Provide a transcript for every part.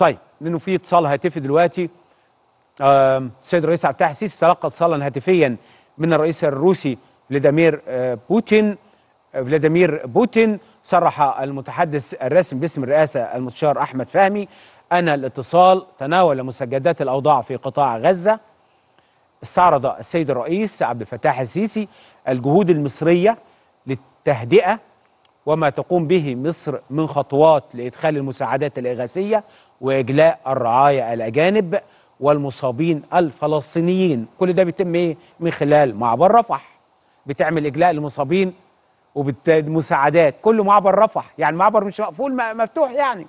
طيب لانه في اتصال هاتفي دلوقتي السيد الرئيس عبد الفتاح السيسي تلقى اتصالا هاتفيا من الرئيس الروسي فلاديمير آه، بوتين آه، فلاديمير بوتين صرح المتحدث الرسمي باسم الرئاسه المستشار احمد فهمي ان الاتصال تناول مسجدات الاوضاع في قطاع غزه استعرض السيد الرئيس عبد الفتاح السيسي الجهود المصريه للتهدئه وما تقوم به مصر من خطوات لادخال المساعدات الاغاثيه واجلاء الرعايا الاجانب والمصابين الفلسطينيين كل ده بيتم ايه من خلال معبر رفح بتعمل اجلاء للمصابين وبالمساعدات كله معبر رفح يعني معبر مش مقفول مفتوح يعني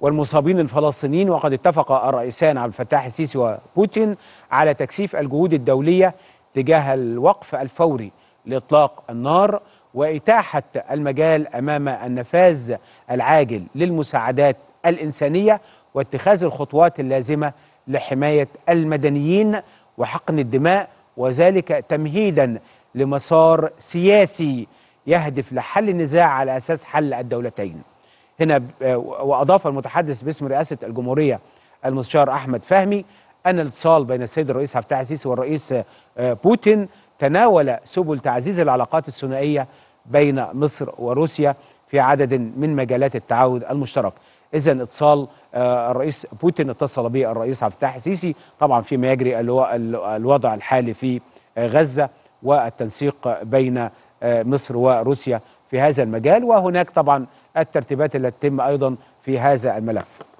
والمصابين الفلسطينيين وقد اتفق الرئيسان عبد الفتاح السيسي وبوتين على تكثيف الجهود الدوليه تجاه الوقف الفوري لاطلاق النار وإتاحة المجال أمام النفاذ العاجل للمساعدات الإنسانية واتخاذ الخطوات اللازمة لحماية المدنيين وحقن الدماء وذلك تمهيدا لمسار سياسي يهدف لحل النزاع على أساس حل الدولتين هنا آه، وأضاف المتحدث باسم رئاسة الجمهورية المستشار أحمد فهمي أن الاتصال بين السيد الرئيس عفتاح السيسي والرئيس آه، بوتين تناول سبل تعزيز العلاقات الثنائية بين مصر وروسيا في عدد من مجالات التعاون المشترك اذا اتصال آه، الرئيس بوتين اتصل به الرئيس عبد الفتاح السيسي طبعا فيما يجري الوضع الحالي في آه، غزه والتنسيق بين آه، مصر وروسيا في هذا المجال وهناك طبعا الترتيبات التي تتم ايضا في هذا الملف